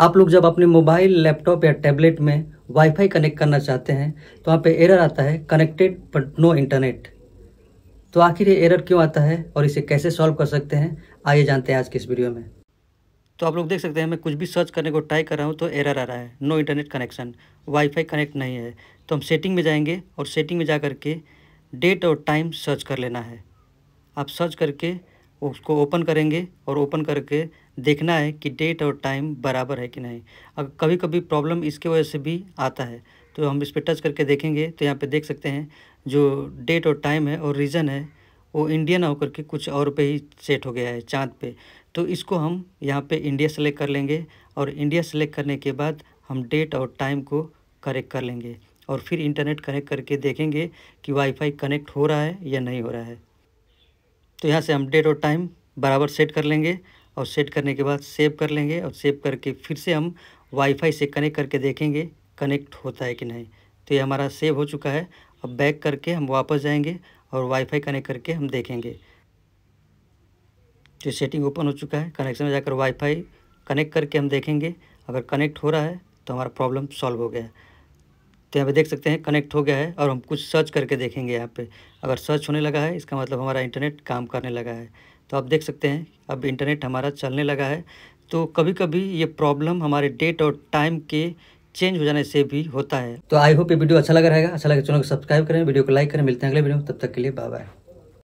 आप लोग जब अपने मोबाइल लैपटॉप या टैबलेट में वाईफाई कनेक्ट करना चाहते हैं तो वहाँ पे एरर आता है कनेक्टेड बट नो इंटरनेट तो आखिर ये एरर क्यों आता है और इसे कैसे सॉल्व कर सकते हैं आइए जानते हैं आज के इस वीडियो में तो आप लोग देख सकते हैं मैं कुछ भी सर्च करने को ट्राई कर रहा हूँ तो एरर आ रहा है no internet connection wifi connect नहीं है तो हम सेटिंग में जाएंगे और सेटिंग में जा करके डेट और टाइम सर्च कर लेना है आप सर्च करके उसको ओपन करेंगे और ओपन करके देखना है कि डेट और टाइम बराबर है कि नहीं अगर कभी कभी प्रॉब्लम इसके वजह से भी आता है तो हम इस पर टच करके देखेंगे तो यहाँ पे देख सकते हैं जो डेट और टाइम है और रीज़न है वो इंडिया ना होकर के कुछ और पे ही सेट हो गया है चाँद पे तो इसको हम यहाँ पे इंडिया सेलेक्ट कर लेंगे और इंडिया सेलेक्ट करने के बाद हम डेट और टाइम को करेक्ट कर लेंगे और फिर इंटरनेट कनेक्ट करके देखेंगे कि वाईफाई कनेक्ट हो रहा है या नहीं हो रहा है तो यहाँ से हम डेट और टाइम बराबर सेट कर लेंगे और सेट करने के बाद सेव कर लेंगे और सेव करके फिर से हम वाईफाई से कनेक्ट करके देखेंगे कनेक्ट होता है कि नहीं तो ये हमारा सेव हो चुका है अब बैक करके हम वापस जाएंगे और वाईफाई कनेक्ट करके हम देखेंगे तो सेटिंग ओपन हो चुका है कनेक्शन में जाकर वाईफाई कनेक्ट करके हम देखेंगे अगर कनेक्ट हो रहा है तो हमारा प्रॉब्लम सॉल्व हो गया है तो यहाँ पे देख सकते हैं कनेक्ट हो गया है और हम कुछ सर्च करके देखेंगे यहाँ पे अगर सर्च होने लगा है इसका मतलब हमारा इंटरनेट काम करने लगा है तो आप देख सकते हैं अब इंटरनेट हमारा चलने लगा है तो कभी कभी ये प्रॉब्लम हमारे डेट और टाइम के चेंज हो जाने से भी होता है तो आई होप ये वीडियो अच्छा लगा रहेगा अच्छा लगे तो चैनल को सब्सक्राइब करें वीडियो को लाइक करें मिलते हैं अगले वीडियो में तब तक के लिए बाय बाय